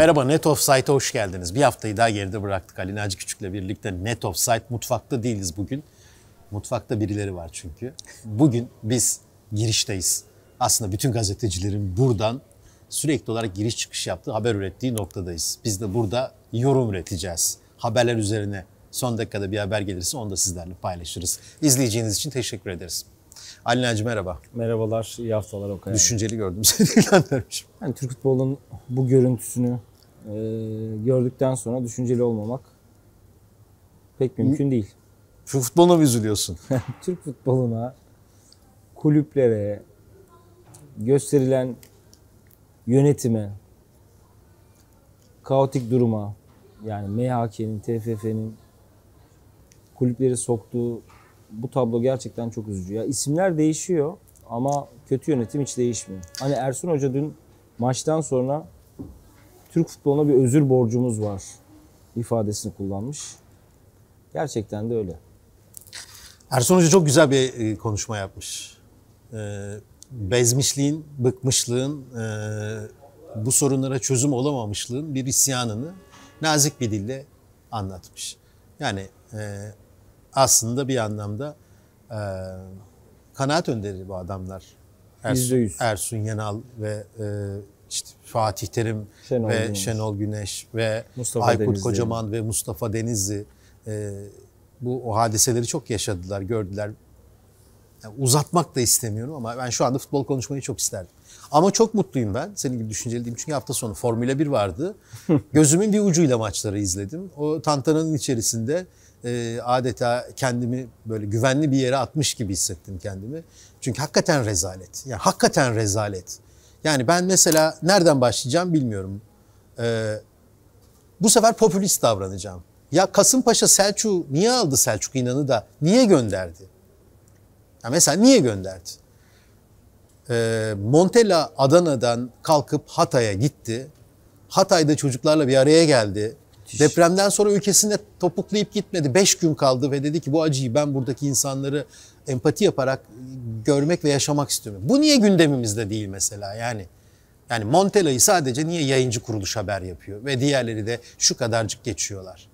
Merhaba Net Offside'a hoş geldiniz. Bir haftayı daha geride bıraktık. Ali Naci Küçük'le birlikte Net Offside mutfakta değiliz bugün. Mutfakta birileri var çünkü. Bugün biz girişteyiz. Aslında bütün gazetecilerin buradan sürekli olarak giriş çıkış yaptığı, haber ürettiği noktadayız. Biz de burada yorum üreteceğiz. Haberler üzerine son dakikada bir haber gelirse onu da sizlerle paylaşırız. İzleyeceğiniz için teşekkür ederiz. Ali Naci merhaba. Merhabalar, iyi haftalar Okan. Düşünceli gördüm seni. Yani Türk futbolunun bu görüntüsünü e, gördükten sonra düşünceli olmamak pek mümkün değil. Şu futboluna mı üzülüyorsun? Türk futboluna, kulüplere, gösterilen yönetime, kaotik duruma yani MHK'nin, TFF'nin kulüpleri soktuğu bu tablo gerçekten çok üzücü. Ya isimler değişiyor ama kötü yönetim hiç değişmiyor. Hani Ersun Hoca dün maçtan sonra Türk futboluna bir özür borcumuz var ifadesini kullanmış. Gerçekten de öyle. Ersun Hoca çok güzel bir e, konuşma yapmış. E, bezmişliğin, bıkmışlığın, e, bu sorunlara çözüm olamamışlığın bir isyanını nazik bir dille anlatmış. Yani aslında bir anlamda kanaat önderi bu adamlar. Ersun, %100. Ersun Yenal ve işte Fatih Terim Şenol ve Güneş. Şenol Güneş ve Mustafa Aykut Denizli. Kocaman ve Mustafa Denizli e, bu o hadiseleri çok yaşadılar, gördüler. Yani uzatmak da istemiyorum ama ben şu anda futbol konuşmayı çok isterdim. Ama çok mutluyum ben. Senin gibi düşünceli Çünkü hafta sonu Formula 1 vardı. Gözümün bir ucuyla maçları izledim. O tantananın içerisinde e, adeta kendimi böyle güvenli bir yere atmış gibi hissettim kendimi. Çünkü hakikaten rezalet. Yani hakikaten rezalet. Yani ben mesela nereden başlayacağım bilmiyorum. Ee, bu sefer popülist davranacağım. Ya Kasımpaşa Selçuk niye aldı Selçuk İnan'ı da niye gönderdi? Ya mesela niye gönderdi? Ee, Montella Adana'dan kalkıp Hatay'a gitti. Hatay'da çocuklarla bir araya geldi. Depremden sonra ülkesine topuklayıp gitmedi. Beş gün kaldı ve dedi ki bu acıyı ben buradaki insanları empati yaparak görmek ve yaşamak istiyorum. Bu niye gündemimizde değil mesela yani? Yani Montella'yı sadece niye yayıncı kuruluş haber yapıyor ve diğerleri de şu kadarcık geçiyorlar.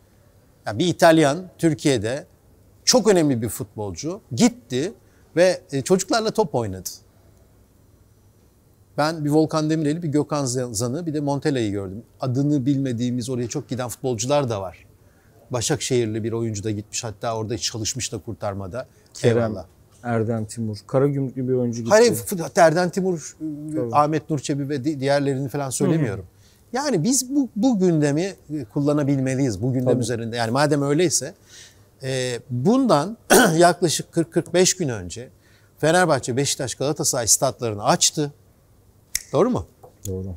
Yani bir İtalyan Türkiye'de çok önemli bir futbolcu gitti ve e, çocuklarla top oynadı. Ben bir Volkan Demirel'i, bir Gökhan Zan'ı, bir de Montella'yı gördüm. Adını bilmediğimiz oraya çok giden futbolcular da var. Başakşehirli bir oyuncu da gitmiş hatta orada çalışmış da kurtarmada. Kerem Eyvallah. Erden Timur. Karagümrüklü bir oyuncu gitti. Hayır Erden Timur, Tabii. Ahmet Nur Çebi ve diğerlerini falan söylemiyorum. Hı hı. Yani biz bu, bu gündemi e, kullanabilmeliyiz. Bu gündem Tabii. üzerinde. Yani madem öyleyse e, bundan yaklaşık 40-45 gün önce Fenerbahçe, Beşiktaş, Galatasaray statlarını açtı. Doğru mu? Doğru.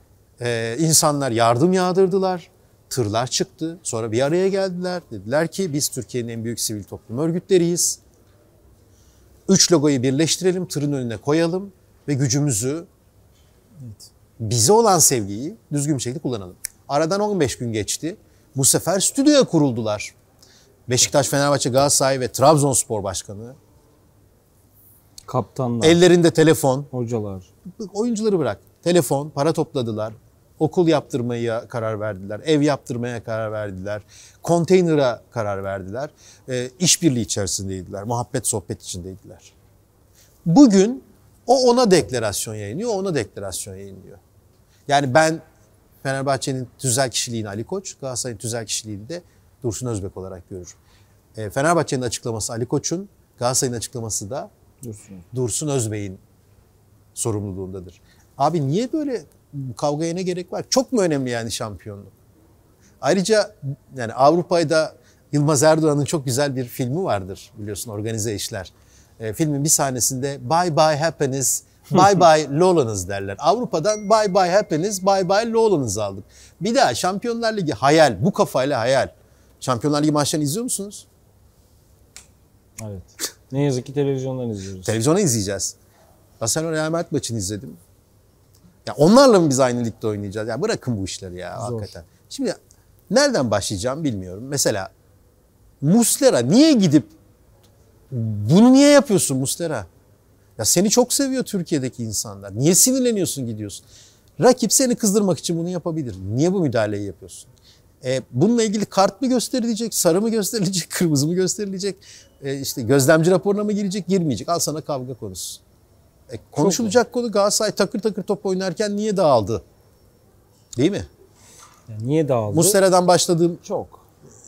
Ee, insanlar yardım yağdırdılar. Tırlar çıktı. Sonra bir araya geldiler. Dediler ki biz Türkiye'nin en büyük sivil toplum örgütleriyiz. Üç logoyu birleştirelim, tırın önüne koyalım ve gücümüzü evet. bize olan sevgiyi düzgün bir şekilde kullanalım. Aradan 15 gün geçti. Bu sefer stüdyoya kuruldular. Beşiktaş, Fenerbahçe, Galatasaray ve Trabzonspor başkanı. Kaptanlar. Ellerinde telefon. Hocalar. Oyuncuları bırak. Telefon, para topladılar okul yaptırmaya karar verdiler, ev yaptırmaya karar verdiler, konteynere karar verdiler. E, işbirliği içerisindeydiler, muhabbet sohbet içindeydiler. Bugün o ona deklarasyon yayınlıyor, ona deklarasyon yayınlıyor. Yani ben Fenerbahçe'nin tüzel kişiliğini Ali Koç, Galatasaray'ın tüzel kişiliğini de Dursun Özbek olarak görür. E, Fenerbahçe'nin açıklaması Ali Koç'un, Galatasaray'ın açıklaması da Dursun, Dursun Özbey'in sorumluluğundadır. Abi niye böyle kavgaya ne gerek var? Çok mu önemli yani şampiyonluk? Ayrıca yani Avrupa'da Yılmaz Erdoğan'ın çok güzel bir filmi vardır biliyorsun organize işler. E, filmin bir sahnesinde bye bye happiness, bye bye Lola'nız derler. Avrupa'dan bye bye happiness, bye bye Lola'nız aldık. Bir daha Şampiyonlar Ligi hayal, bu kafayla hayal. Şampiyonlar Ligi maçlarını izliyor musunuz? Evet. Ne yazık ki televizyondan izliyoruz. Televizyona izleyeceğiz. Barcelona Real Madrid maçını izledim. Ya onlarla mı biz aynı ligde oynayacağız? Ya bırakın bu işleri ya Zor. hakikaten. Şimdi nereden başlayacağım bilmiyorum. Mesela Muslera niye gidip bunu niye yapıyorsun Muslera? Ya seni çok seviyor Türkiye'deki insanlar. Niye sinirleniyorsun gidiyorsun? Rakip seni kızdırmak için bunu yapabilir. Niye bu müdahaleyi yapıyorsun? E, bununla ilgili kart mı gösterilecek, sarı mı gösterilecek, kırmızı mı gösterilecek, e, işte gözlemci raporuna mı girecek, girmeyecek. Al sana kavga konusu. E, konuşulacak Çok konu Galatasaray takır takır top oynarken niye dağıldı? Değil mi? Yani niye dağıldı? Muslera'dan başladığım... Çok.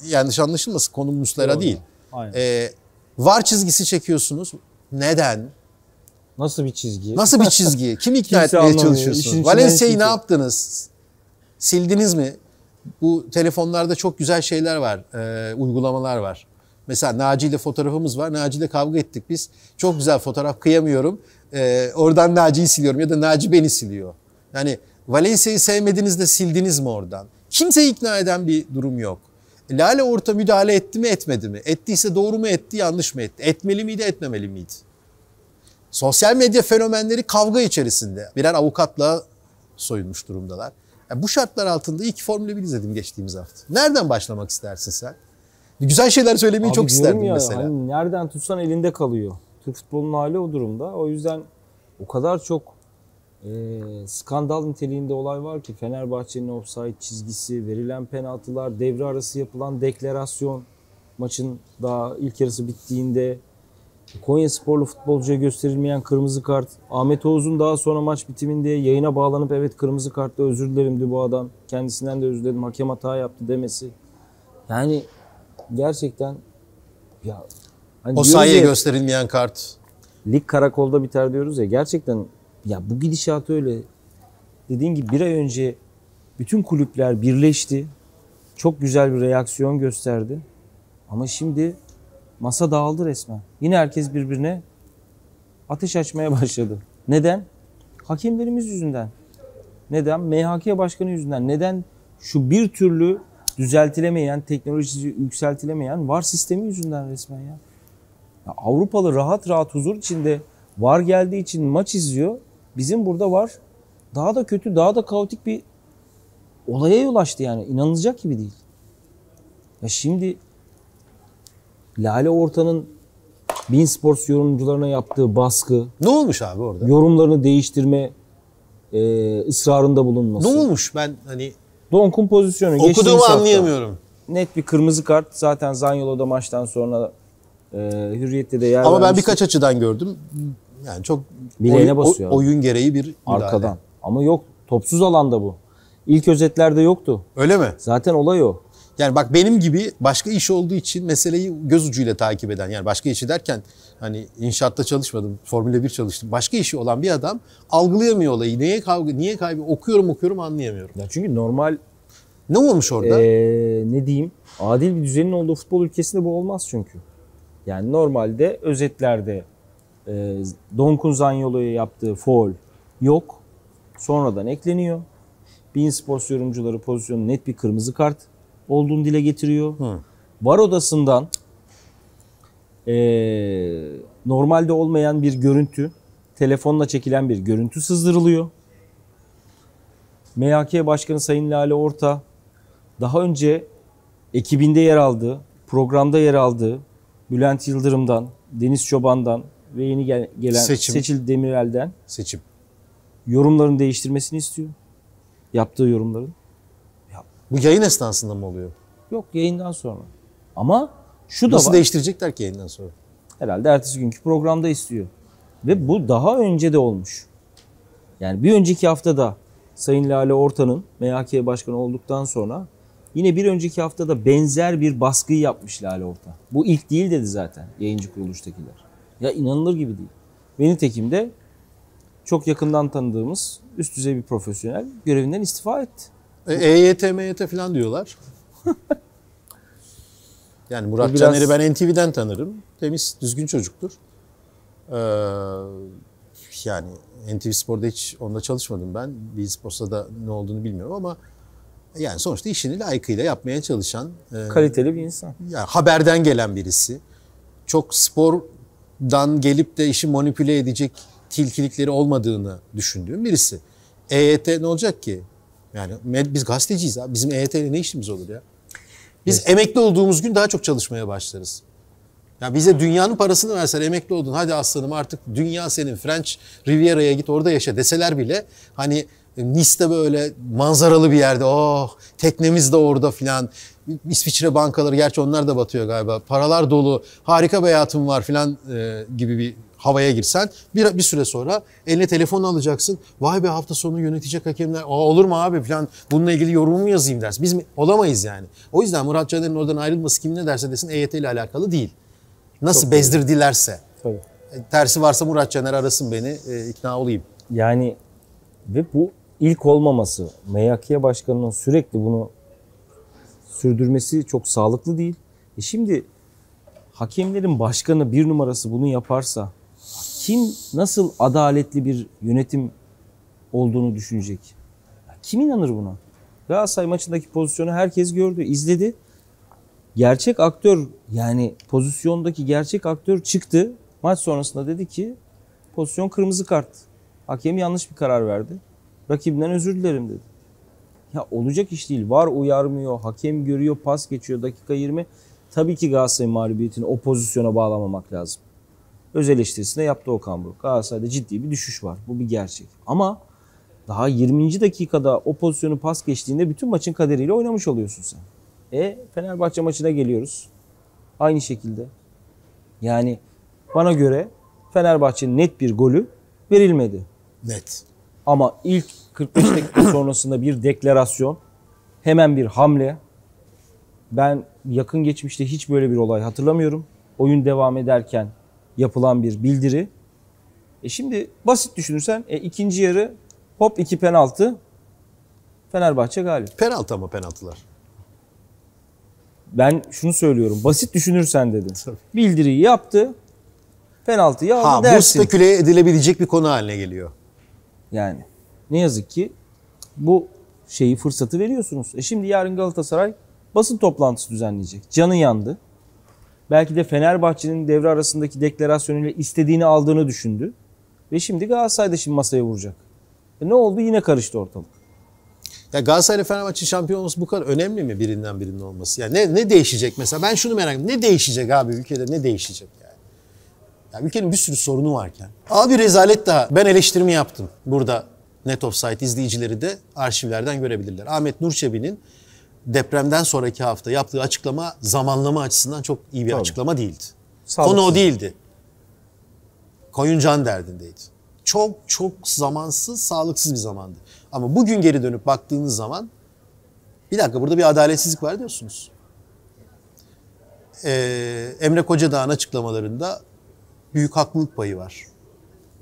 Yanlış anlaşılmasın konu Muslera değil. Aynen. E, var çizgisi çekiyorsunuz. Neden? Nasıl bir çizgi? Nasıl bir çizgi? Kim ikna etmeye çalışıyorsunuz? Valencia'yı ne yaptınız? Sildiniz mi? Bu telefonlarda çok güzel şeyler var, e, uygulamalar var. Mesela Naci ile fotoğrafımız var. Naci ile kavga ettik biz. Çok güzel fotoğraf kıyamıyorum e, oradan Naci'yi siliyorum ya da Naci beni siliyor. Yani Valencia'yı sevmediniz de sildiniz mi oradan? Kimseyi ikna eden bir durum yok. Lale Orta müdahale etti mi etmedi mi? Ettiyse doğru mu etti yanlış mı etti? Etmeli miydi etmemeli miydi? Sosyal medya fenomenleri kavga içerisinde birer avukatla soyunmuş durumdalar. Yani bu şartlar altında ilk Formula 1 izledim geçtiğimiz hafta. Nereden başlamak istersin sen? Güzel şeyler söylemeyi Abi çok isterdim ya, mesela. Hani nereden tutsan elinde kalıyor. Türk futbolunun hali o durumda. O yüzden o kadar çok e, skandal niteliğinde olay var ki Fenerbahçe'nin offside çizgisi, verilen penaltılar, devre arası yapılan deklarasyon, maçın daha ilk yarısı bittiğinde Konya Sporlu futbolcuya gösterilmeyen kırmızı kart. Ahmet Oğuz'un daha sonra maç bitiminde yayına bağlanıp evet kırmızı kartla özür dilerimdi bu adam. Kendisinden de özür dilerim. Hakem hata yaptı demesi. Yani gerçekten ya Hani o sayıya gösterilmeyen kart. Lig karakolda biter diyoruz ya. Gerçekten ya bu gidişat öyle. Dediğin gibi bir ay önce bütün kulüpler birleşti. Çok güzel bir reaksiyon gösterdi. Ama şimdi masa dağıldı resmen. Yine herkes birbirine ateş açmaya başladı. Neden? Hakemlerimiz yüzünden. Neden? MHK Başkanı yüzünden. Neden? Şu bir türlü düzeltilemeyen, teknolojisi yükseltilemeyen var sistemi yüzünden resmen ya. Ya Avrupalı rahat rahat huzur içinde var geldiği için maç izliyor. Bizim burada var. Daha da kötü, daha da kaotik bir olaya yol açtı yani. İnanılacak gibi değil. Ya şimdi Lale Orta'nın Bin Sports yorumcularına yaptığı baskı. Ne olmuş abi orada? Yorumlarını değiştirme e, ısrarında bulunması. Ne olmuş? Ben hani Donk'un pozisyonu. Okuduğumu anlayamıyorum. Net bir kırmızı kart. Zaten Zanyolo'da maçtan sonra ee, Hürriyet'te de yer Ama vermiştim. ben birkaç açıdan gördüm. Yani çok Bileğine basıyor. oyun gereği bir müdahale. Arkadan. Ama yok. Topsuz alanda bu. İlk özetlerde yoktu. Öyle mi? Zaten olay o. Yani bak benim gibi başka iş olduğu için meseleyi göz ucuyla takip eden yani başka işi derken hani inşaatta çalışmadım, Formula 1 çalıştım. Başka işi olan bir adam algılayamıyor olayı. Neye kavga, niye kaybı okuyorum okuyorum anlayamıyorum. Ya çünkü normal ne olmuş orada? Ee, ne diyeyim? Adil bir düzenin olduğu futbol ülkesinde bu olmaz çünkü. Yani normalde özetlerde e, Donkun Zanyolu'ya yaptığı foul yok. Sonradan ekleniyor. Bein Sports yorumcuları pozisyonu net bir kırmızı kart olduğunu dile getiriyor. Hı. Var odasından e, normalde olmayan bir görüntü, telefonla çekilen bir görüntü sızdırılıyor. MHK Başkanı Sayın Lale Orta daha önce ekibinde yer aldığı, programda yer aldığı Bülent Yıldırım'dan, Deniz Çoban'dan ve yeni gel- gelen Seçim. Seçil Demirel'den Seçim. yorumların değiştirmesini istiyor. Yaptığı yorumların. Bu yayın esnasında mı oluyor? Yok yayından sonra. Ama şu da Nasıl değiştirecekler ki yayından sonra? herhalde ertesi günkü programda istiyor. Ve bu daha önce de olmuş. Yani bir önceki hafta da Sayın Lale Orta'nın MHK Başkanı olduktan sonra Yine bir önceki haftada benzer bir baskıyı yapmış Lale Orta. Bu ilk değil dedi zaten yayıncı kuruluştakiler. Ya inanılır gibi değil. Beni nitekim de çok yakından tanıdığımız üst düzey bir profesyonel görevinden istifa etti. E, EYT, MYT falan diyorlar. yani Murat biraz... Caner'i ben NTV'den tanırım. Temiz, düzgün çocuktur. Ee, yani NTV Spor'da hiç onda çalışmadım ben. Biz Spor'da da ne olduğunu bilmiyorum ama yani sonuçta işini layıkıyla yapmaya çalışan. E, Kaliteli bir insan. Yani haberden gelen birisi. Çok spordan gelip de işi manipüle edecek tilkilikleri olmadığını düşündüğüm birisi. EYT ne olacak ki? Yani biz gazeteciyiz abi. Bizim EYT ile ne işimiz olur ya? Biz evet. emekli olduğumuz gün daha çok çalışmaya başlarız. Ya bize dünyanın parasını verseler emekli oldun hadi aslanım artık dünya senin French Riviera'ya git orada yaşa deseler bile hani e, Nice'de böyle manzaralı bir yerde oh teknemiz de orada filan. İsviçre bankaları gerçi onlar da batıyor galiba. Paralar dolu harika bir hayatım var filan e, gibi bir havaya girsen bir, bir süre sonra eline telefon alacaksın. Vay be hafta sonu yönetecek hakemler. Aa, olur mu abi filan? bununla ilgili yorumumu yazayım dersin. Biz mi? olamayız yani. O yüzden Murat Caner'in oradan ayrılması kim ne derse desin EYT ile alakalı değil. Nasıl Çok bezdirdilerse. Tabii. E, tersi varsa Murat Caner arasın beni e, ikna olayım. Yani ve bu ilk olmaması, MYK Başkanı'nın sürekli bunu sürdürmesi çok sağlıklı değil. E şimdi hakemlerin başkanı bir numarası bunu yaparsa kim nasıl adaletli bir yönetim olduğunu düşünecek? Kim inanır buna? Galatasaray maçındaki pozisyonu herkes gördü, izledi. Gerçek aktör yani pozisyondaki gerçek aktör çıktı. Maç sonrasında dedi ki pozisyon kırmızı kart. Hakem yanlış bir karar verdi. Rakibinden özür dilerim dedi. Ya olacak iş değil. Var uyarmıyor, hakem görüyor, pas geçiyor dakika 20. Tabii ki Galatasaray mağlubiyetini o pozisyona bağlamamak lazım. Öz eleştirisinde yaptı Okan Buruk. Galatasaray'da ciddi bir düşüş var. Bu bir gerçek. Ama daha 20. dakikada o pozisyonu pas geçtiğinde bütün maçın kaderiyle oynamış oluyorsun sen. E Fenerbahçe maçına geliyoruz. Aynı şekilde. Yani bana göre Fenerbahçe'nin net bir golü verilmedi. Net. Ama ilk 45 dakika sonrasında bir deklarasyon, hemen bir hamle. Ben yakın geçmişte hiç böyle bir olay hatırlamıyorum. Oyun devam ederken yapılan bir bildiri. E şimdi basit düşünürsen e, ikinci yarı hop iki penaltı Fenerbahçe galip. Penaltı ama penaltılar. Ben şunu söylüyorum. Basit düşünürsen dedim. Tabii. Bildiriyi yaptı. Penaltıyı aldı ha, dersin. Bu speküle edilebilecek bir konu haline geliyor. Yani ne yazık ki bu şeyi fırsatı veriyorsunuz. E şimdi yarın Galatasaray basın toplantısı düzenleyecek. Canı yandı. Belki de Fenerbahçe'nin devre arasındaki deklarasyonuyla istediğini aldığını düşündü. Ve şimdi Galatasaray'da şimdi masaya vuracak. E ne oldu? Yine karıştı ortalık. Ya Galatasaray ile Fenerbahçe şampiyon olması bu kadar önemli mi birinden birinin olması? Ya ne ne değişecek mesela? Ben şunu merak ediyorum. Ne değişecek abi ülkede? Ne değişecek yani? Ya ülkenin bir sürü sorunu varken. Abi rezalet daha. Ben eleştirimi yaptım burada Net Offsite izleyicileri de arşivlerden görebilirler. Ahmet Nurçebi'nin depremden sonraki hafta yaptığı açıklama zamanlama açısından çok iyi bir Tabii. açıklama değildi. Sağlıksız. Konu o değildi. Koyuncan derdindeydi. Çok çok zamansız, sağlıksız bir zamandı. Ama bugün geri dönüp baktığınız zaman bir dakika burada bir adaletsizlik var diyorsunuz. Ee, Emre Kocadağ'ın açıklamalarında büyük haklılık payı var.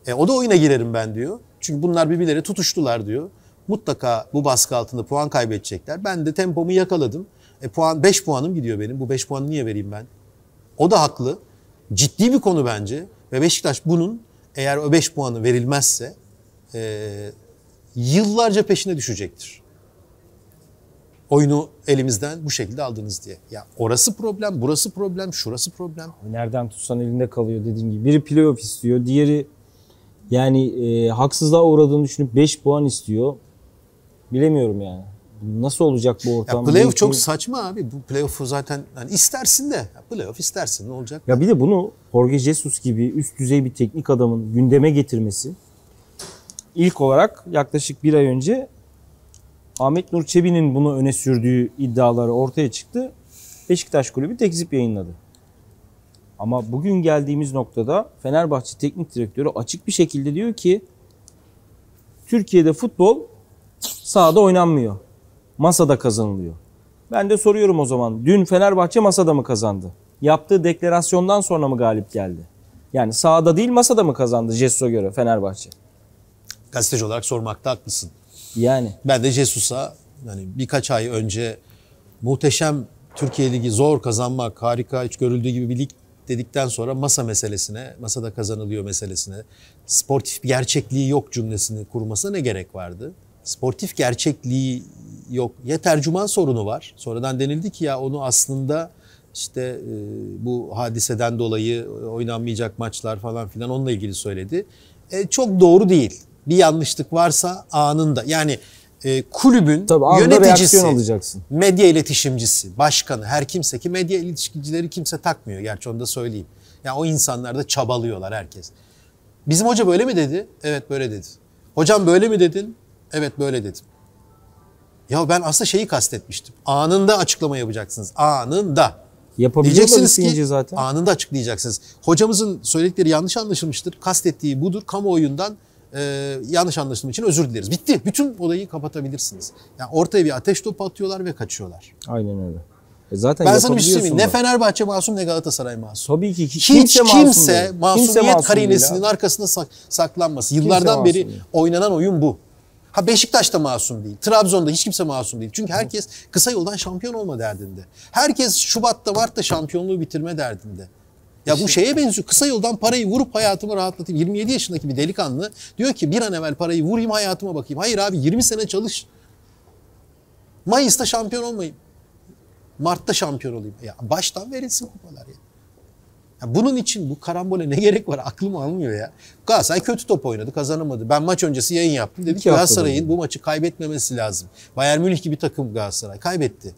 E, o da oyuna girerim ben diyor. Çünkü bunlar birbirleri tutuştular diyor. Mutlaka bu baskı altında puan kaybedecekler. Ben de tempomu yakaladım. E puan 5 puanım gidiyor benim. Bu 5 puanı niye vereyim ben? O da haklı. Ciddi bir konu bence. Ve Beşiktaş bunun eğer o 5 puanı verilmezse e, yıllarca peşine düşecektir. Oyunu elimizden bu şekilde aldınız diye. Ya orası problem, burası problem, şurası problem. Nereden tutsan elinde kalıyor dediğim gibi. Biri playoff istiyor, diğeri yani e, haksızlığa uğradığını düşünüp 5 puan istiyor. Bilemiyorum yani. Nasıl olacak bu ortam? Ya playoff çok saçma abi. Bu playoff'u zaten hani istersin de. Ya playoff istersin ne olacak? Ya bir de bunu Jorge Jesus gibi üst düzey bir teknik adamın gündeme getirmesi. İlk olarak yaklaşık bir ay önce Ahmet Nur Çebi'nin bunu öne sürdüğü iddiaları ortaya çıktı. Beşiktaş Kulübü tekzip yayınladı. Ama bugün geldiğimiz noktada Fenerbahçe Teknik Direktörü açık bir şekilde diyor ki Türkiye'de futbol sahada oynanmıyor. Masada kazanılıyor. Ben de soruyorum o zaman dün Fenerbahçe masada mı kazandı? Yaptığı deklarasyondan sonra mı galip geldi? Yani sahada değil masada mı kazandı Jesus'a göre Fenerbahçe? Gazeteci olarak sormakta haklısın. Yani. Ben de Jesus'a yani birkaç ay önce muhteşem Türkiye Ligi zor kazanmak, harika hiç görüldüğü gibi bir lig dedikten sonra masa meselesine, masada kazanılıyor meselesine, sportif gerçekliği yok cümlesini kurmasına ne gerek vardı? Sportif gerçekliği yok. Ya tercüman sorunu var. Sonradan denildi ki ya onu aslında işte e, bu hadiseden dolayı oynanmayacak maçlar falan filan onunla ilgili söyledi. E, çok doğru değil. Bir yanlışlık varsa anında yani e, kulübün Tabii, yöneticisi, alacaksın. medya iletişimcisi, başkanı, her kimse ki medya iletişimcileri kimse takmıyor. Gerçi onu da söyleyeyim. Yani o insanlar da çabalıyorlar herkes. Bizim hoca böyle mi dedi? Evet böyle dedi. Hocam böyle mi dedin? Evet böyle dedim. Ya ben aslında şeyi kastetmiştim. Anında açıklama yapacaksınız. Anında. Diyeceksiniz ki zaten. anında açıklayacaksınız. Hocamızın söyledikleri yanlış anlaşılmıştır. Kastettiği budur. Kamuoyundan e, yanlış anlaşılma için özür dileriz. Bitti. Bütün olayı kapatabilirsiniz. Yani ortaya bir ateş topu atıyorlar ve kaçıyorlar. Aynen öyle. E zaten ben sana bir şey söyleyeyim. Ne Fenerbahçe masum ne Galatasaray masum. Tabii ki hiç, hiç kimse, kimse masum kimse masumiyet karinesinin arkasında sak, saklanması. Yıllardan beri değil. oynanan oyun bu. Ha Beşiktaş da masum değil. Trabzon'da hiç kimse masum değil. Çünkü herkes kısa yoldan şampiyon olma derdinde. Herkes Şubat'ta Mart'ta şampiyonluğu bitirme derdinde. Ya bu şeye benziyor. Kısa yoldan parayı vurup hayatımı rahatlatayım. 27 yaşındaki bir delikanlı diyor ki bir an evvel parayı vurayım hayatıma bakayım. Hayır abi 20 sene çalış. Mayıs'ta şampiyon olmayayım. Mart'ta şampiyon olayım. Ya baştan verilsin kupalar ya. ya bunun için bu karambole ne gerek var aklım almıyor ya. Galatasaray kötü top oynadı kazanamadı. Ben maç öncesi yayın yaptım. Dedik ki Galatasaray'ın bu maçı kaybetmemesi lazım. Bayern Münih gibi takım Galatasaray kaybetti.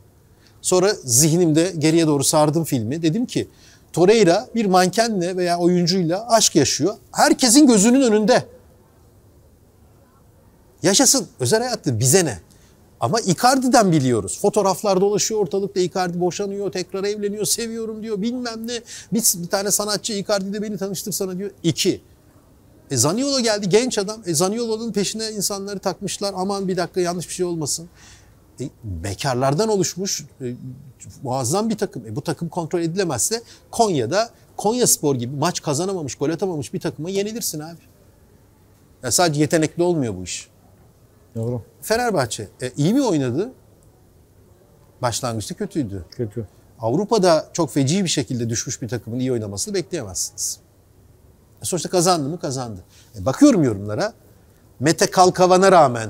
Sonra zihnimde geriye doğru sardım filmi. Dedim ki Torreira bir mankenle veya oyuncuyla aşk yaşıyor. Herkesin gözünün önünde. Yaşasın. Özel hayatı bize ne? Ama Icardi'den biliyoruz. Fotoğraflar dolaşıyor ortalıkta. Icardi boşanıyor, tekrar evleniyor, seviyorum diyor bilmem ne. Bir, bir tane sanatçı Icardi de beni tanıştırsana diyor. İki. E Zaniolo geldi genç adam. E Zaniolo'nun peşine insanları takmışlar. Aman bir dakika yanlış bir şey olmasın. E, bekarlardan oluşmuş e, muazzam bir takım. E, bu takım kontrol edilemezse Konya'da Konya Spor gibi maç kazanamamış, gol atamamış bir takıma yenilirsin abi. Ya sadece yetenekli olmuyor bu iş. Doğru. Fenerbahçe e, iyi mi oynadı? Başlangıçta kötüydü. Kötü. Avrupa'da çok feci bir şekilde düşmüş bir takımın iyi oynamasını bekleyemezsiniz. E, sonuçta kazandı mı kazandı. E, bakıyorum yorumlara. Mete Kalkavan'a rağmen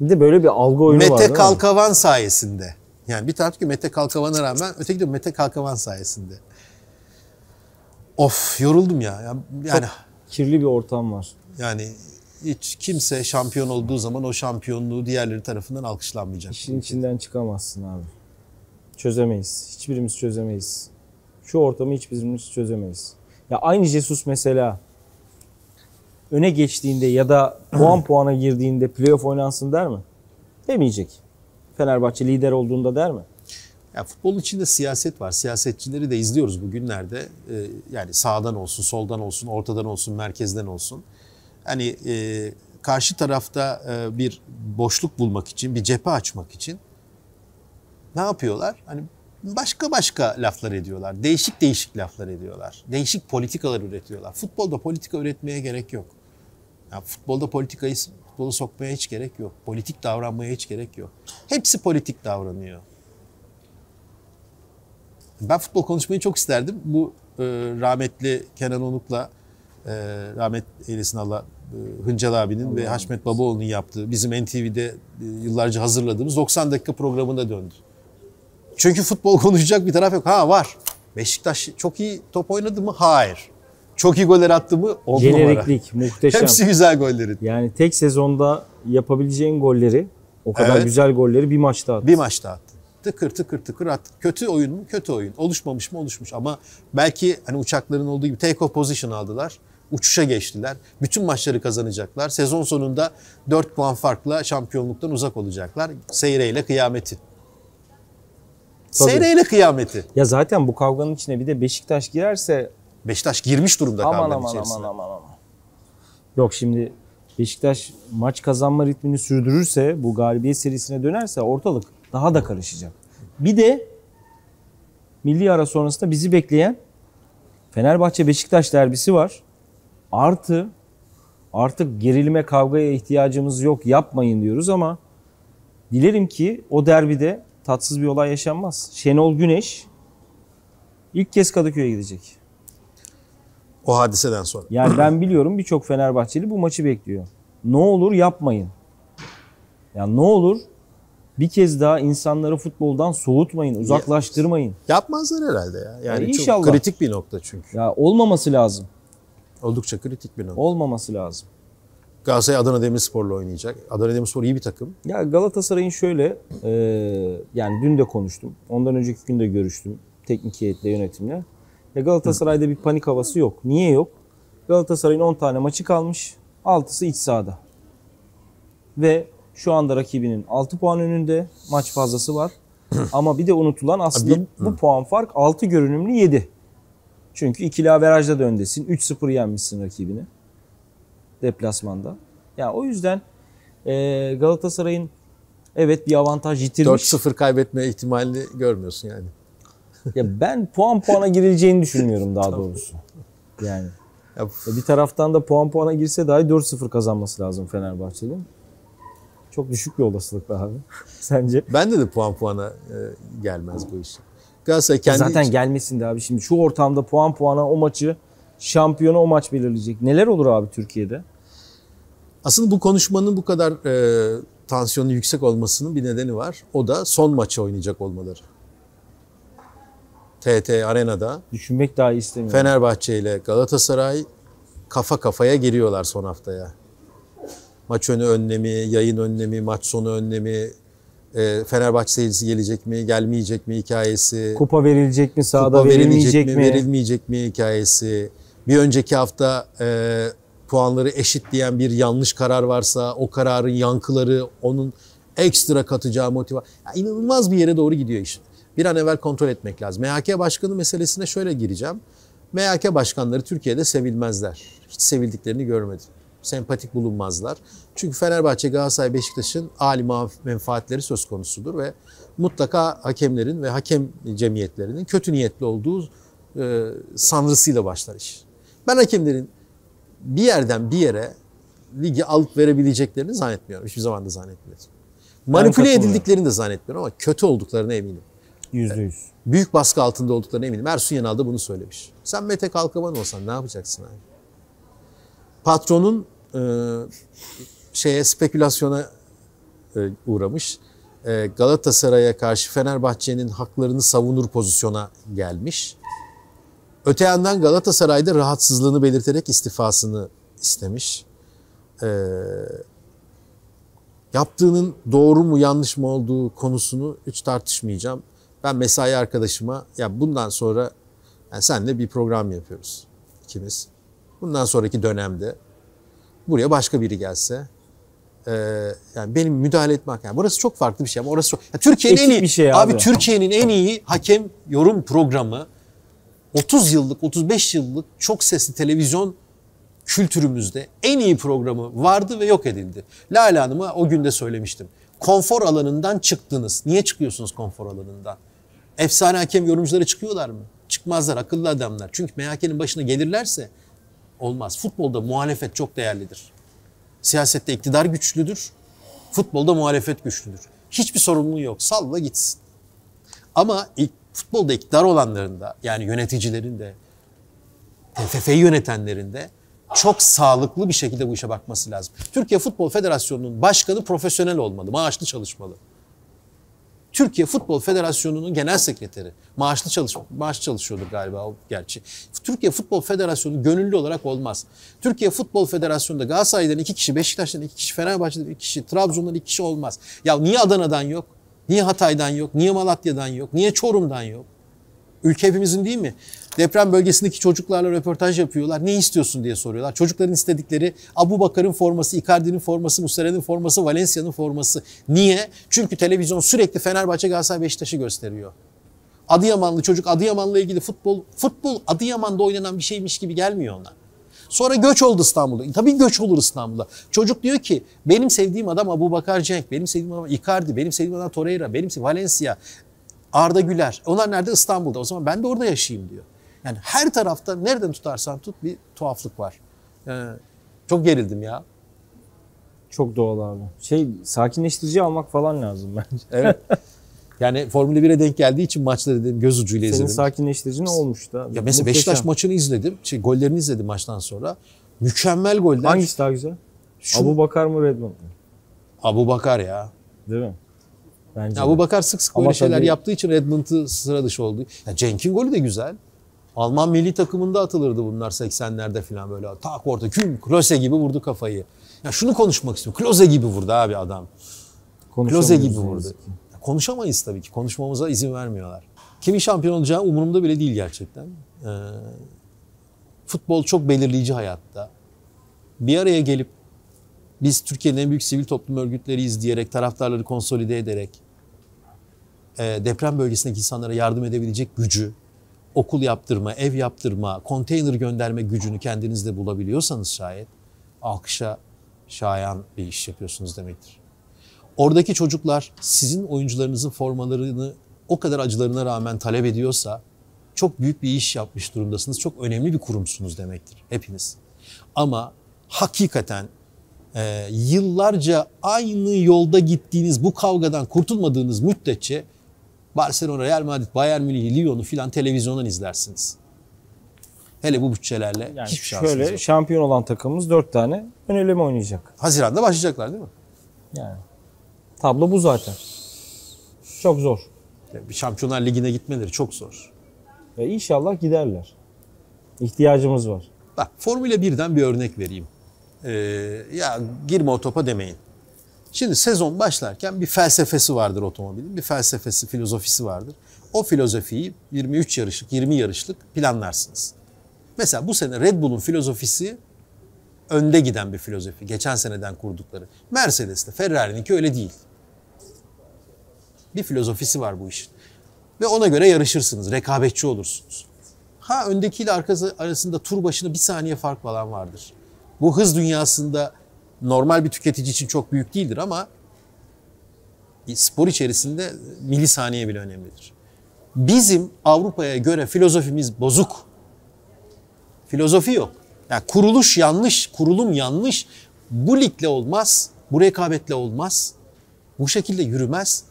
bir de böyle bir algı oyunu Mete var Mete Kalkavan sayesinde. Yani bir taraf ki Mete Kalkavan'a rağmen öteki de Mete Kalkavan sayesinde. Of yoruldum ya. Yani Çok kirli bir ortam var. Yani hiç kimse şampiyon olduğu zaman o şampiyonluğu diğerleri tarafından alkışlanmayacak. İşin içinden çıkamazsın abi. Çözemeyiz. Hiçbirimiz çözemeyiz. Şu ortamı hiçbirimiz çözemeyiz. Ya aynı Jesus mesela öne geçtiğinde ya da puan puana girdiğinde playoff oynansın der mi? Demeyecek. Fenerbahçe lider olduğunda der mi? Ya futbol içinde siyaset var. Siyasetçileri de izliyoruz bugünlerde. Ee, yani sağdan olsun, soldan olsun, ortadan olsun, merkezden olsun. Hani e, karşı tarafta e, bir boşluk bulmak için, bir cephe açmak için ne yapıyorlar? Hani başka başka laflar ediyorlar. Değişik değişik laflar ediyorlar. Değişik politikalar üretiyorlar. Futbolda politika üretmeye gerek yok. Yani futbolda politikayı futbolu sokmaya hiç gerek yok. Politik davranmaya hiç gerek yok. Hepsi politik davranıyor. Ben futbol konuşmayı çok isterdim. Bu e, rahmetli Kenan Onuk'la e, rahmet eylesin Allah e, Hıncal abinin Allah ve Haşmet Babaoğlu'nun yaptığı bizim NTV'de e, yıllarca hazırladığımız 90 dakika programında döndü. Çünkü futbol konuşacak bir taraf yok. Ha var. Beşiktaş çok iyi top oynadı mı? Hayır. Çok iyi goller attı mı? On Jeneriklik, numara. muhteşem. Hepsi güzel golleri. Yani tek sezonda yapabileceğin golleri, o kadar evet. güzel golleri bir maçta attı. Bir maçta attı. Tıkır tıkır tıkır attı. Kötü oyun mu? Kötü oyun. Oluşmamış mı? Oluşmuş. Ama belki hani uçakların olduğu gibi take off position aldılar. Uçuşa geçtiler. Bütün maçları kazanacaklar. Sezon sonunda 4 puan farkla şampiyonluktan uzak olacaklar. Seyreyle kıyameti. Tabii. Seyreyle kıyameti. Ya zaten bu kavganın içine bir de Beşiktaş girerse Beşiktaş girmiş durumda aman, aman, içerisine. Aman aman aman. Yok şimdi Beşiktaş maç kazanma ritmini sürdürürse bu galibiyet serisine dönerse ortalık daha da karışacak. Bir de milli ara sonrasında bizi bekleyen Fenerbahçe Beşiktaş derbisi var. Artı artık gerilime kavgaya ihtiyacımız yok yapmayın diyoruz ama dilerim ki o derbide tatsız bir olay yaşanmaz. Şenol Güneş ilk kez Kadıköy'e gidecek. O hadiseden sonra. Yani ben biliyorum birçok Fenerbahçeli bu maçı bekliyor. Ne olur yapmayın. Yani ne olur bir kez daha insanları futboldan soğutmayın, uzaklaştırmayın. Yapmazlar herhalde ya. Yani, yani çok kritik bir nokta çünkü. Ya olmaması lazım. Oldukça kritik bir nokta. Olmaması lazım. Galatasaray Adana Demirspor'la oynayacak. Adana Demirspor iyi bir takım. Ya Galatasaray'ın şöyle e, yani dün de konuştum. Ondan önceki gün de görüştüm teknik heyetle yönetimle. Ya Galatasaray'da bir panik havası yok. Niye yok? Galatasaray'ın 10 tane maçı kalmış. 6'sı iç sahada. Ve şu anda rakibinin 6 puan önünde maç fazlası var. Ama bir de unutulan aslında bu puan fark 6 görünümlü 7. Çünkü ikili averajda da öndesin. 3-0 yenmişsin rakibini. Deplasmanda. Ya yani o yüzden e, Galatasaray'ın evet bir avantaj yitirmiş. 4-0 kaybetme ihtimalini görmüyorsun yani ya ben puan puana girileceğini düşünmüyorum daha doğrusu. Yani. Ya, bir taraftan da puan puana girse dahi 4-0 kazanması lazım Fenerbahçe'nin. Çok düşük bir olasılık abi. Sence? ben de de puan puana e, gelmez bu iş. Galatasaray kendi Zaten için... gelmesin de abi şimdi şu ortamda puan puana o maçı şampiyonu o maç belirleyecek. Neler olur abi Türkiye'de? Aslında bu konuşmanın bu kadar e, tansiyonun yüksek olmasının bir nedeni var. O da son maçı oynayacak olmaları. TT Arena'da. Düşünmek daha istemiyorum. Fenerbahçe ile Galatasaray kafa kafaya giriyorlar son haftaya. Maç önü önlemi, yayın önlemi, maç sonu önlemi, e, Fenerbahçe seyircisi gelecek mi, gelmeyecek mi hikayesi. Kupa verilecek mi, sahada kupa verilmeyecek mi, mi? Verilmeyecek mi hikayesi. Bir önceki hafta e, puanları eşitleyen bir yanlış karar varsa o kararın yankıları, onun ekstra katacağı motiva. Ya inanılmaz bir yere doğru gidiyor iş bir an evvel kontrol etmek lazım. MHK başkanı meselesine şöyle gireceğim. MHK başkanları Türkiye'de sevilmezler. Hiç sevildiklerini görmedim. Sempatik bulunmazlar. Çünkü Fenerbahçe, Galatasaray, Beşiktaş'ın âli menfaatleri söz konusudur ve mutlaka hakemlerin ve hakem cemiyetlerinin kötü niyetli olduğu e, sanrısıyla başlar iş. Ben hakemlerin bir yerden bir yere ligi alıp verebileceklerini zannetmiyorum. Hiçbir zaman da zannetmiyorum. Manipüle edildiklerini de zannetmiyorum ama kötü olduklarına eminim. Yüzde yüz. Büyük baskı altında olduklarına eminim. Ersun Yanal da bunu söylemiş. Sen Mete Kalkavan olsan ne yapacaksın abi? Patronun e, şeye spekülasyona e, uğramış. E, Galatasaray'a karşı Fenerbahçe'nin haklarını savunur pozisyona gelmiş. Öte yandan Galatasaray'da rahatsızlığını belirterek istifasını istemiş. E, yaptığının doğru mu yanlış mı olduğu konusunu hiç tartışmayacağım. Ben mesai arkadaşıma ya bundan sonra yani senle bir program yapıyoruz ikimiz. Bundan sonraki dönemde buraya başka biri gelse e, yani benim müdahale etmek yani burası çok farklı bir şey ama orası çok Türkiye'nin en iyi bir şey abi, abi Türkiye'nin en iyi hakem yorum programı 30 yıllık 35 yıllık çok sesli televizyon kültürümüzde en iyi programı vardı ve yok edildi. Lale Hanım'a o gün de söylemiştim. Konfor alanından çıktınız. Niye çıkıyorsunuz konfor alanından? Efsane hakem yorumcuları çıkıyorlar mı? Çıkmazlar akıllı adamlar. Çünkü MHK'nin başına gelirlerse olmaz. Futbolda muhalefet çok değerlidir. Siyasette iktidar güçlüdür. Futbolda muhalefet güçlüdür. Hiçbir sorumluluğu yok. Salla gitsin. Ama ilk futbolda iktidar olanların da yani yöneticilerin de TFF'yi yönetenlerin de çok sağlıklı bir şekilde bu işe bakması lazım. Türkiye Futbol Federasyonu'nun başkanı profesyonel olmalı, maaşlı çalışmalı. Türkiye Futbol Federasyonu'nun genel sekreteri. Maaşlı çalış maaş çalışıyordu galiba o gerçi. Türkiye Futbol Federasyonu gönüllü olarak olmaz. Türkiye Futbol Federasyonu'nda Galatasaray'dan iki kişi, Beşiktaş'tan iki kişi, Fenerbahçe'den iki kişi, Trabzon'dan iki kişi olmaz. Ya niye Adana'dan yok? Niye Hatay'dan yok? Niye Malatya'dan yok? Niye Çorum'dan yok? Ülke hepimizin değil mi? Deprem bölgesindeki çocuklarla röportaj yapıyorlar. Ne istiyorsun diye soruyorlar. Çocukların istedikleri Abu Bakar'ın forması, Icardi'nin forması, Muslera'nın forması, Valencia'nın forması. Niye? Çünkü televizyon sürekli Fenerbahçe, Galatasaray, Beşiktaş'ı gösteriyor. Adıyamanlı çocuk Adıyamanlı ilgili futbol, futbol Adıyaman'da oynanan bir şeymiş gibi gelmiyor ona. Sonra göç oldu İstanbul'da. E, tabii göç olur İstanbul'da. Çocuk diyor ki benim sevdiğim adam Abu Bakar Cenk, benim sevdiğim adam Icardi, benim sevdiğim adam Torreira, benim sevdiğim Valencia, Arda Güler. Onlar nerede? İstanbul'da. O zaman ben de orada yaşayayım diyor. Yani her tarafta nereden tutarsan tut bir tuhaflık var. Yani ee, çok gerildim ya. Çok doğal abi. Şey sakinleştirici almak falan lazım bence. Evet. Yani Formula 1'e denk geldiği için maçları dedim göz ucuyla Senin izledim. Senin sakinleştiricin olmuş da. Ya mesela Muhteşem. Beşiktaş maçını izledim. Şey, gollerini izledim maçtan sonra. Mükemmel goller. Hangisi daha güzel? Şu... Abu Bakar mı Redmond mu? Abu Bakar ya. Değil mi? Bence Abu Bakar sık sık Ama böyle tabii... şeyler yaptığı için Redmond'ı sıra dışı oldu. Ya Cenk'in golü de güzel. Alman milli takımında atılırdı bunlar 80'lerde falan böyle. Tak orta küm Klose gibi vurdu kafayı. Ya şunu konuşmak istiyorum. Klose gibi vurdu abi adam. Klose gibi vurdu. Ya konuşamayız tabii ki. Konuşmamıza izin vermiyorlar. Kimin şampiyon olacağı umurumda bile değil gerçekten. Ee, futbol çok belirleyici hayatta. Bir araya gelip biz Türkiye'nin en büyük sivil toplum örgütleriyiz diyerek, taraftarları konsolide ederek, e, deprem bölgesindeki insanlara yardım edebilecek gücü, okul yaptırma, ev yaptırma, konteyner gönderme gücünü kendinizde bulabiliyorsanız şayet alkışa şayan bir iş yapıyorsunuz demektir. Oradaki çocuklar sizin oyuncularınızın formalarını o kadar acılarına rağmen talep ediyorsa çok büyük bir iş yapmış durumdasınız. Çok önemli bir kurumsunuz demektir hepiniz. Ama hakikaten e, yıllarca aynı yolda gittiğiniz bu kavgadan kurtulmadığınız müddetçe Barcelona, Real Madrid, Bayern Münih, Lyon'u filan televizyondan izlersiniz. Hele bu bütçelerle yani hiçbir şansınız Şöyle yok. şampiyon olan takımımız 4 tane ön eleme oynayacak. Haziran'da başlayacaklar değil mi? Yani. Tablo bu zaten. Çok zor. Yani bir Şampiyonlar Ligi'ne gitmeleri çok zor. Ve inşallah giderler. İhtiyacımız var. Bak Formula 1'den bir örnek vereyim. Ee, ya girme o topa demeyin. Şimdi sezon başlarken bir felsefesi vardır otomobilin. Bir felsefesi, filozofisi vardır. O filozofiyi 23 yarışlık, 20 yarışlık planlarsınız. Mesela bu sene Red Bull'un filozofisi önde giden bir filozofi. Geçen seneden kurdukları. Mercedes'te, Ferrari'ninki öyle değil. Bir filozofisi var bu işin. Ve ona göre yarışırsınız, rekabetçi olursunuz. Ha öndekiyle arkası arasında tur başına bir saniye fark falan vardır. Bu hız dünyasında normal bir tüketici için çok büyük değildir ama spor içerisinde milisaniye bile önemlidir. Bizim Avrupa'ya göre filozofimiz bozuk. Filozofi yok. Yani kuruluş yanlış, kurulum yanlış. Bu ligle olmaz, bu rekabetle olmaz. Bu şekilde yürümez.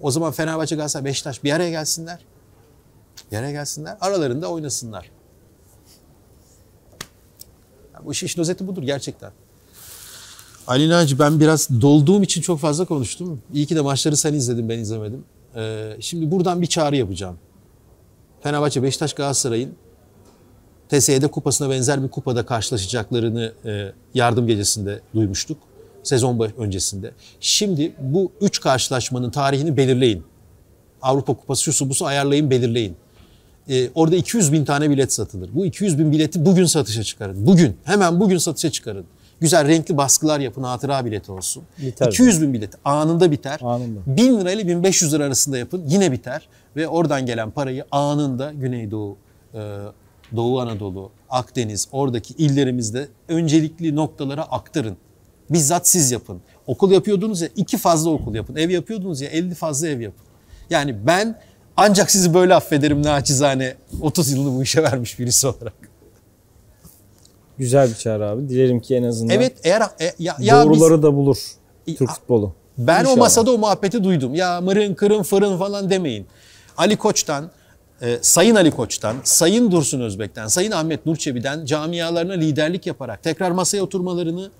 O zaman Fenerbahçe, Galatasaray, Beşiktaş bir araya gelsinler. Bir araya gelsinler. Aralarında oynasınlar bu işin özeti budur gerçekten. Ali Naci ben biraz dolduğum için çok fazla konuştum. İyi ki de maçları sen izledin ben izlemedim. Ee, şimdi buradan bir çağrı yapacağım. Fenerbahçe, Beşiktaş, Galatasaray'ın TSE'de kupasına benzer bir kupada karşılaşacaklarını e, yardım gecesinde duymuştuk. Sezon öncesinde. Şimdi bu üç karşılaşmanın tarihini belirleyin. Avrupa Kupası şu su busu ayarlayın belirleyin. E, orada 200 bin tane bilet satılır. Bu 200 bin bileti bugün satışa çıkarın. Bugün. Hemen bugün satışa çıkarın. Güzel renkli baskılar yapın hatıra bileti olsun. Biter 200 bin bilet anında biter. Anında. 1000 lira ile 1500 lira arasında yapın yine biter. Ve oradan gelen parayı anında Güneydoğu, e, Doğu Anadolu, Akdeniz oradaki illerimizde öncelikli noktalara aktarın. Bizzat siz yapın. Okul yapıyordunuz ya iki fazla okul yapın. Ev yapıyordunuz ya 50 fazla ev yapın. Yani ben ancak sizi böyle affederim naçizane 30 yılını bu işe vermiş birisi olarak. Güzel bir çağrı abi. Dilerim ki en azından evet, eğer, e, ya, ya doğruları biz, da bulur e, Türk futbolu. Ben İnşallah. o masada o muhabbeti duydum. Ya mırın kırın fırın falan demeyin. Ali Koç'tan, e, Sayın Ali Koç'tan, Sayın Dursun Özbek'ten, Sayın Ahmet Nurçebi'den camialarına liderlik yaparak tekrar masaya oturmalarını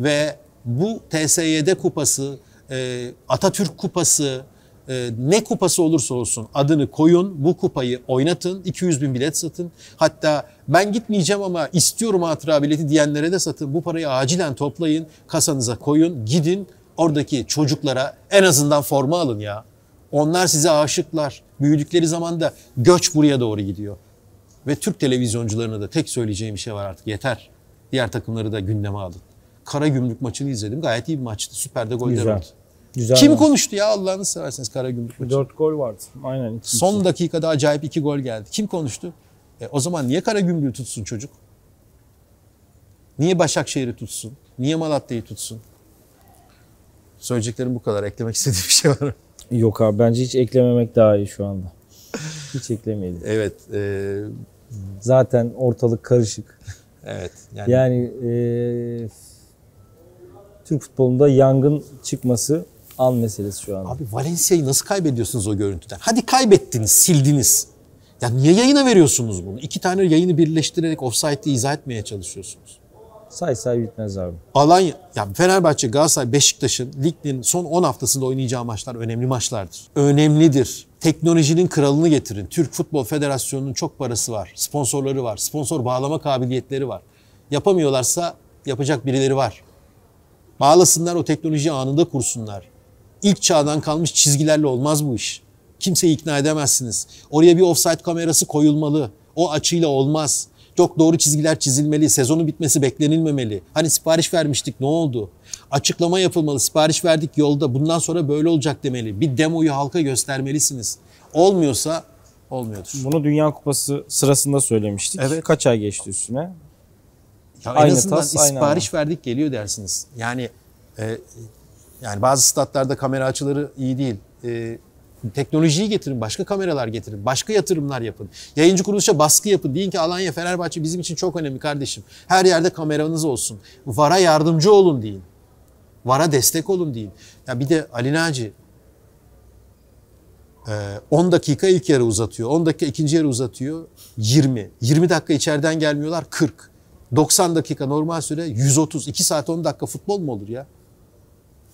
ve bu TSYD kupası, e, Atatürk kupası, e, ne kupası olursa olsun adını koyun, bu kupayı oynatın, 200 bin bilet satın. Hatta ben gitmeyeceğim ama istiyorum hatıra bileti diyenlere de satın. Bu parayı acilen toplayın, kasanıza koyun, gidin oradaki çocuklara en azından forma alın ya. Onlar size aşıklar. Büyüdükleri zaman da göç buraya doğru gidiyor. Ve Türk televizyoncularına da tek söyleyeceğim bir şey var artık yeter. Diğer takımları da gündeme alın. Kara Gümrük maçını izledim. Gayet iyi bir maçtı. Süper'de goller oldu. Güzel Kim maçtı. konuştu ya Allah'ını severseniz Karagümrük maçı. 4 gol vardı. Aynen. Iki, iki. Son dakikada acayip 2 gol geldi. Kim konuştu? E, o zaman niye Karagümrük'ü tutsun çocuk? Niye Başakşehir'i tutsun? Niye Malatya'yı tutsun? Söyleyeceklerim bu kadar. Eklemek istediğim bir şey var mı? Yok abi bence hiç eklememek daha iyi şu anda. Hiç eklemeyelim. evet. E... Zaten ortalık karışık. evet. Yani, yani e... Türk futbolunda yangın çıkması an meselesi şu an. Abi Valencia'yı nasıl kaybediyorsunuz o görüntüden? Hadi kaybettiniz, sildiniz. Ya niye yayına veriyorsunuz bunu? İki tane yayını birleştirerek offside'i izah etmeye çalışıyorsunuz. Say say bitmez abi. Alanya, ya Fenerbahçe, Galatasaray, Beşiktaş'ın liginin son 10 haftasında oynayacağı maçlar önemli maçlardır. Önemlidir. Teknolojinin kralını getirin. Türk Futbol Federasyonu'nun çok parası var. Sponsorları var. Sponsor bağlama kabiliyetleri var. Yapamıyorlarsa yapacak birileri var. Bağlasınlar o teknolojiyi anında kursunlar ilk çağdan kalmış çizgilerle olmaz bu iş. Kimseyi ikna edemezsiniz. Oraya bir offside kamerası koyulmalı. O açıyla olmaz. Çok doğru çizgiler çizilmeli. Sezonu bitmesi beklenilmemeli. Hani sipariş vermiştik ne oldu? Açıklama yapılmalı. Sipariş verdik yolda. Bundan sonra böyle olacak demeli. Bir demoyu halka göstermelisiniz. Olmuyorsa olmuyordur. Bunu Dünya Kupası sırasında söylemiştik. Evet. Kaç ay geçti üstüne? Ya aynı en azından tas, sipariş verdik geliyor dersiniz. Yani e, yani bazı statlarda kamera açıları iyi değil. E, teknolojiyi getirin, başka kameralar getirin, başka yatırımlar yapın. Yayıncı kuruluşa baskı yapın. Deyin ki Alanya, Fenerbahçe bizim için çok önemli kardeşim. Her yerde kameranız olsun. VAR'a yardımcı olun deyin. VAR'a destek olun deyin. Ya bir de Ali Naci 10 e, dakika ilk yarı uzatıyor. 10 dakika ikinci yarı uzatıyor. 20. 20 dakika içeriden gelmiyorlar 40. 90 dakika normal süre 130. 2 saat 10 dakika futbol mu olur ya?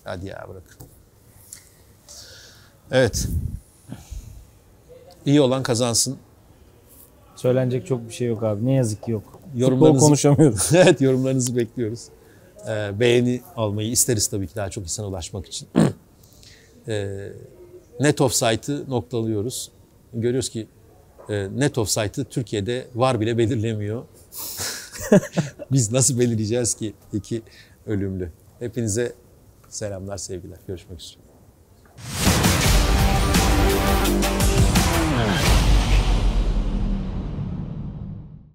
Hadi ya bırak. Evet. İyi olan kazansın. Söylenecek çok bir şey yok abi. Ne yazık ki yok. Yorumlarınızı Futbol konuşamıyoruz. evet yorumlarınızı bekliyoruz. Ee, beğeni almayı isteriz tabii ki daha çok insana ulaşmak için. ee, net offside'ı noktalıyoruz. Görüyoruz ki e, net offside'ı Türkiye'de var bile belirlemiyor. Biz nasıl belirleyeceğiz ki iki ölümlü? Hepinize Selamlar, sevgiler. Görüşmek üzere.